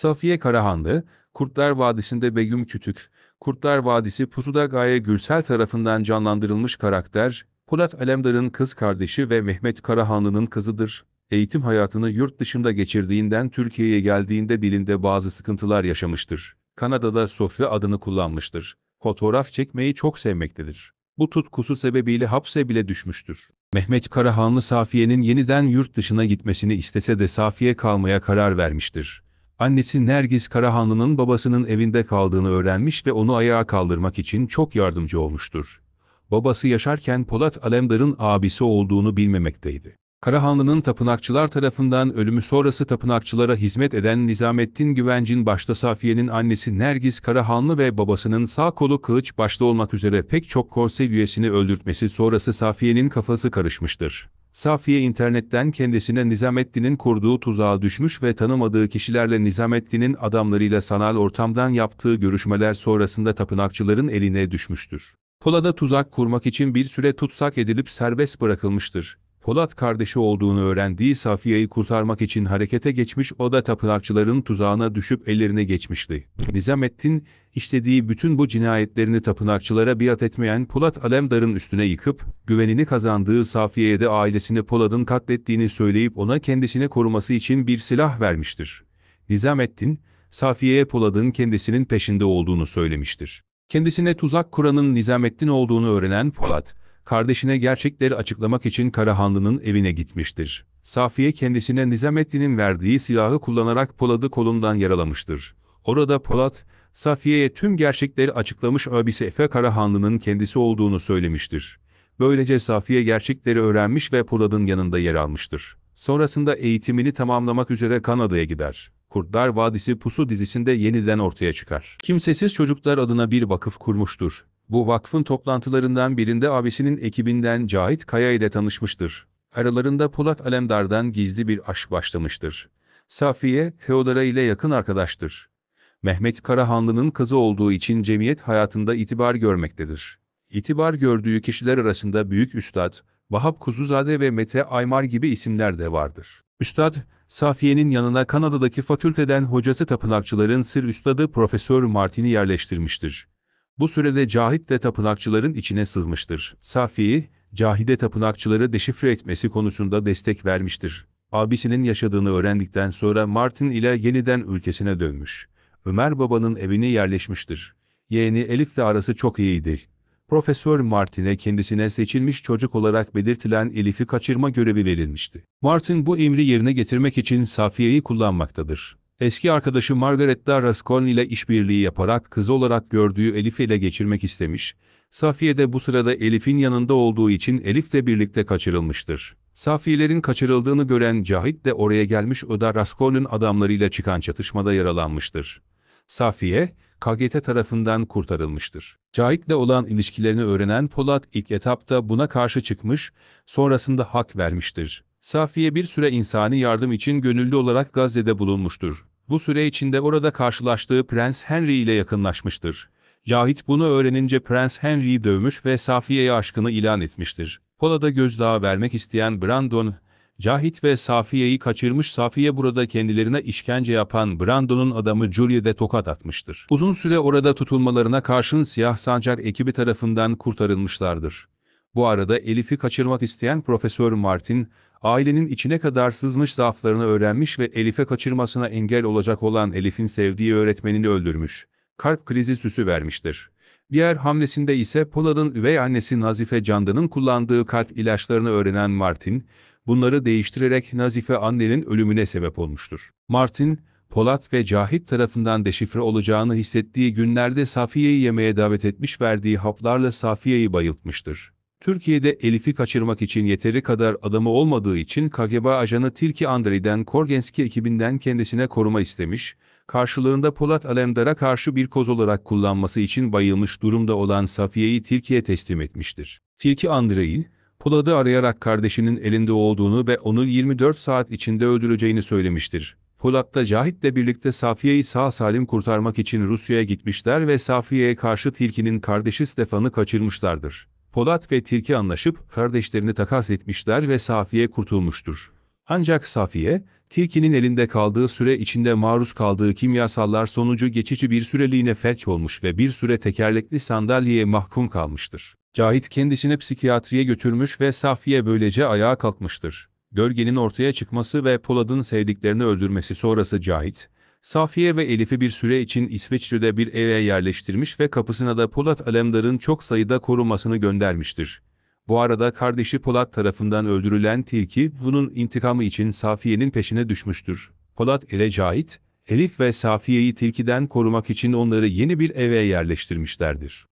Safiye Karahanlı, Kurtlar Vadisi'nde Begüm Kütük, Kurtlar Vadisi Pusuda Gaye Gürsel tarafından canlandırılmış karakter, Polat Alemdar'ın kız kardeşi ve Mehmet Karahanlı'nın kızıdır. Eğitim hayatını yurt dışında geçirdiğinden Türkiye'ye geldiğinde dilinde bazı sıkıntılar yaşamıştır. Kanada'da Sofya adını kullanmıştır. Fotoğraf çekmeyi çok sevmektedir. Bu tutkusu sebebiyle hapse bile düşmüştür. Mehmet Karahanlı Safiye'nin yeniden yurt dışına gitmesini istese de Safiye kalmaya karar vermiştir. Annesi Nergis Karahanlı'nın babasının evinde kaldığını öğrenmiş ve onu ayağa kaldırmak için çok yardımcı olmuştur. Babası yaşarken Polat Alemdar'ın abisi olduğunu bilmemekteydi. Karahanlı'nın tapınakçılar tarafından ölümü sonrası tapınakçılara hizmet eden Nizamettin Güvencin başta Safiye'nin annesi Nergis Karahanlı ve babasının sağ kolu kılıç başta olmak üzere pek çok konsey üyesini öldürtmesi sonrası Safiye'nin kafası karışmıştır. Safiye internetten kendisine Nizamettin'in kurduğu tuzağa düşmüş ve tanımadığı kişilerle Nizamettin'in adamlarıyla sanal ortamdan yaptığı görüşmeler sonrasında tapınakçıların eline düşmüştür. Polada tuzak kurmak için bir süre tutsak edilip serbest bırakılmıştır. Polat kardeşi olduğunu öğrendiği Safiye'yi kurtarmak için harekete geçmiş o da tapınakçıların tuzağına düşüp ellerine geçmişti. Nizamettin, işlediği bütün bu cinayetlerini tapınakçılara biat etmeyen Polat Alemdar'ın üstüne yıkıp, güvenini kazandığı Safiye'ye de ailesini Polat'ın katlettiğini söyleyip ona kendisine koruması için bir silah vermiştir. Nizamettin, Safiye'ye Polat'ın kendisinin peşinde olduğunu söylemiştir. Kendisine tuzak kuranın Nizamettin olduğunu öğrenen Polat, kardeşine gerçekleri açıklamak için Karahanlı'nın evine gitmiştir. Safiye kendisine Nizamettin'in verdiği silahı kullanarak Polat'ı kolundan yaralamıştır. Orada Polat, Safiye'ye tüm gerçekleri açıklamış abisi Efe Karahanlı'nın kendisi olduğunu söylemiştir. Böylece Safiye gerçekleri öğrenmiş ve Polat'ın yanında yer almıştır. Sonrasında eğitimini tamamlamak üzere Kanada'ya gider. Kurtlar Vadisi Pusu dizisinde yeniden ortaya çıkar. Kimsesiz Çocuklar adına bir vakıf kurmuştur. Bu vakfın toplantılarından birinde abisinin ekibinden Cahit Kaya ile tanışmıştır. Aralarında Polat Alemdar'dan gizli bir aşk başlamıştır. Safiye, Feodora ile yakın arkadaştır. Mehmet Karahanlı'nın kızı olduğu için cemiyet hayatında itibar görmektedir. İtibar gördüğü kişiler arasında Büyük Üstad, Vahap Kuzuzade ve Mete Aymar gibi isimler de vardır. Üstad, Safiye'nin yanına Kanada'daki fakülteden hocası tapınakçıların sır üstadı Profesör Martin'i yerleştirmiştir. Bu sürede Cahit de tapınakçıların içine sızmıştır. Safi'yi, Cahide tapınakçıları deşifre etmesi konusunda destek vermiştir. Abisinin yaşadığını öğrendikten sonra Martin ile yeniden ülkesine dönmüş. Ömer babanın evine yerleşmiştir. Yeğeni Elif'le arası çok iyiydi. Profesör Martin'e kendisine seçilmiş çocuk olarak belirtilen Elif'i kaçırma görevi verilmişti. Martin bu emri yerine getirmek için Safiye'yi kullanmaktadır. Eski arkadaşı Margaretta Raskolni ile işbirliği yaparak kız olarak gördüğü Elif'i ile geçirmek istemiş, Safiye de bu sırada Elif'in yanında olduğu için Elif de birlikte kaçırılmıştır. Safiye'lerin kaçırıldığını gören Cahit de oraya gelmiş o da adamlarıyla çıkan çatışmada yaralanmıştır. Safiye, KGT tarafından kurtarılmıştır. Cahit'le olan ilişkilerini öğrenen Polat ilk etapta buna karşı çıkmış, sonrasında hak vermiştir. Safiye bir süre insani yardım için gönüllü olarak Gazze'de bulunmuştur. Bu süre içinde orada karşılaştığı Prens Henry ile yakınlaşmıştır. Cahit bunu öğrenince Prens Henry'yi dövmüş ve Safiye'ye aşkını ilan etmiştir. Pola'da gözdağı vermek isteyen Brandon, Cahit ve Safiye'yi kaçırmış Safiye burada kendilerine işkence yapan Brandon'un adamı Julie'de tokat atmıştır. Uzun süre orada tutulmalarına karşın siyah sancak ekibi tarafından kurtarılmışlardır. Bu arada Elif'i kaçırmak isteyen Profesör Martin, ailenin içine kadar sızmış zaaflarını öğrenmiş ve Elif'e kaçırmasına engel olacak olan Elif'in sevdiği öğretmenini öldürmüş. Kalp krizi süsü vermiştir. Diğer hamlesinde ise Polat'ın üvey annesi Nazife Candan'ın kullandığı kalp ilaçlarını öğrenen Martin, bunları değiştirerek Nazife annenin ölümüne sebep olmuştur. Martin, Polat ve Cahit tarafından deşifre olacağını hissettiği günlerde Safiye'yi yemeğe davet etmiş verdiği haplarla Safiye'yi bayıltmıştır. Türkiye'de Elif'i kaçırmak için yeteri kadar adamı olmadığı için KGB ajanı Tilki Andri'den Korgenski ekibinden kendisine koruma istemiş, karşılığında Polat Alemdar'a karşı bir koz olarak kullanması için bayılmış durumda olan Safiye'yi Tilki'ye teslim etmiştir. Tilki Andri'yi, Polat'ı arayarak kardeşinin elinde olduğunu ve onu 24 saat içinde öldüreceğini söylemiştir. Polat da Cahit'le birlikte Safiye'yi sağ salim kurtarmak için Rusya'ya gitmişler ve Safiye'ye karşı Tilki'nin kardeşi Stefan'ı kaçırmışlardır. Polat ve Tilki anlaşıp kardeşlerini takas etmişler ve Safiye kurtulmuştur. Ancak Safiye, Tilki'nin elinde kaldığı süre içinde maruz kaldığı kimyasallar sonucu geçici bir süreliğine felç olmuş ve bir süre tekerlekli sandalyeye mahkum kalmıştır. Cahit kendisini psikiyatriye götürmüş ve Safiye böylece ayağa kalkmıştır. Gölgenin ortaya çıkması ve Polat'ın sevdiklerini öldürmesi sonrası Cahit, Safiye ve Elif'i bir süre için İsviçre'de bir eve yerleştirmiş ve kapısına da Polat Alemdar'ın çok sayıda korumasını göndermiştir. Bu arada kardeşi Polat tarafından öldürülen Tilki, bunun intikamı için Safiye'nin peşine düşmüştür. Polat ile Cahit, Elif ve Safiye'yi Tilki'den korumak için onları yeni bir eve yerleştirmişlerdir.